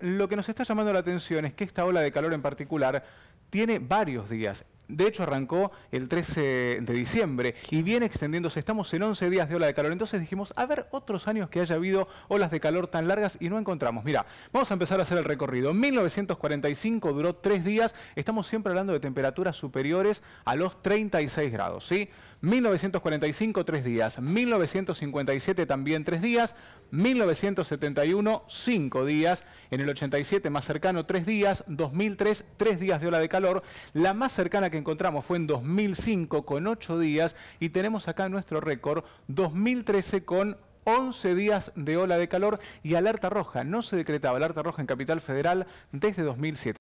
Lo que nos está llamando la atención es que esta ola de calor en particular tiene varios días. De hecho, arrancó el 13 de diciembre y viene extendiéndose. Estamos en 11 días de ola de calor. Entonces dijimos, a ver, otros años que haya habido olas de calor tan largas y no encontramos. Mira, vamos a empezar a hacer el recorrido. 1945 duró tres días. Estamos siempre hablando de temperaturas superiores a los 36 grados, ¿sí? 1945, tres días. 1957, también tres días. 1971, cinco días. En el 87, más cercano, tres días. 2003, tres días de ola de calor. La más cercana que encontramos fue en 2005 con 8 días y tenemos acá nuestro récord 2013 con 11 días de ola de calor y alerta roja. No se decretaba alerta roja en Capital Federal desde 2007.